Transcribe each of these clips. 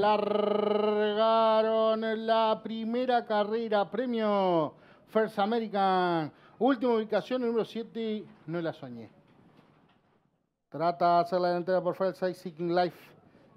largaron la primera carrera, premio First American. Última ubicación, número 7, no la soñé. Trata de hacer la delantera por fuera el Seeking Life.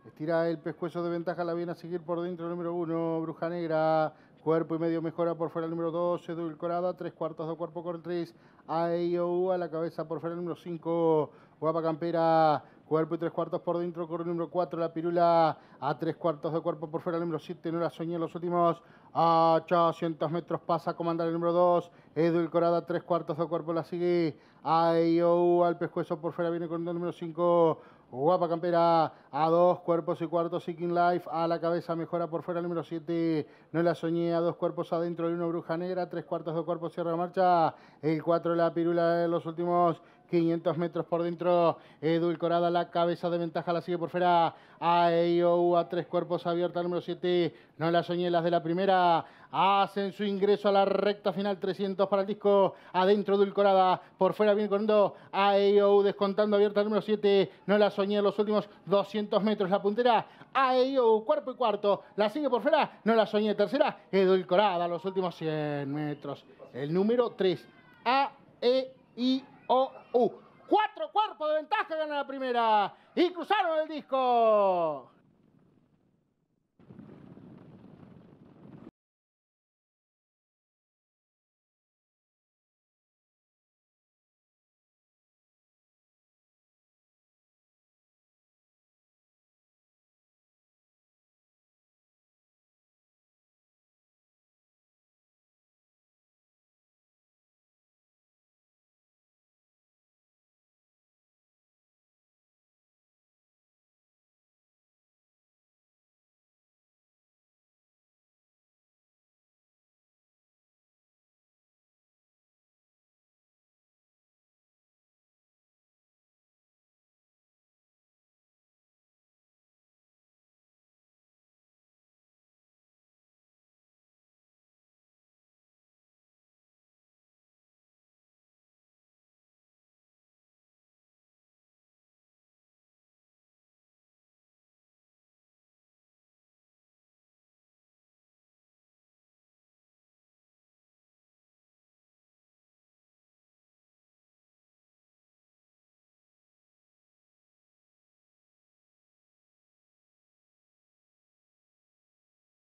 Estira el pescuezo de ventaja, la viene a seguir por dentro, número 1, Bruja Negra. Cuerpo y medio mejora por fuera el número 2, Edulcorada, tres cuartos de cuerpo con tres. A.I.O.U. E a la cabeza por fuera el número 5, Guapa Campera Cuerpo y tres cuartos por dentro, corre número cuatro, la pirula a tres cuartos de cuerpo por fuera, el número siete, no la soñé los últimos a 800 metros, pasa a comandar el número dos. Edulcorada a tres cuartos de cuerpo, la sigue, IOU al pescuezo por fuera, viene con el número cinco Guapa Campera a dos cuerpos y cuartos, Seeking Life a la cabeza, mejora por fuera, el número 7, no la soñé, a dos cuerpos adentro el uno Bruja Negra, tres cuartos, de cuerpos, cierra la marcha, el cuatro la pirula de los últimos 500 metros por dentro, edulcorada la cabeza de ventaja, la sigue por fuera, a e, a tres cuerpos abierta, número 7, no la soñé, las de la primera, hacen su ingreso a la recta final, 300 para el disco, adentro Dulcorada. por fuera bien corriendo, a e, descontando abierta, número 7, no la soñé, los últimos 200 metros. La puntera AEO, uh, cuerpo y cuarto. La sigue por fuera, no la soñé. Tercera, edulcorada, los últimos 100 metros. El número 3, a e Cuatro cuerpos de ventaja gana la primera. Y cruzaron el disco.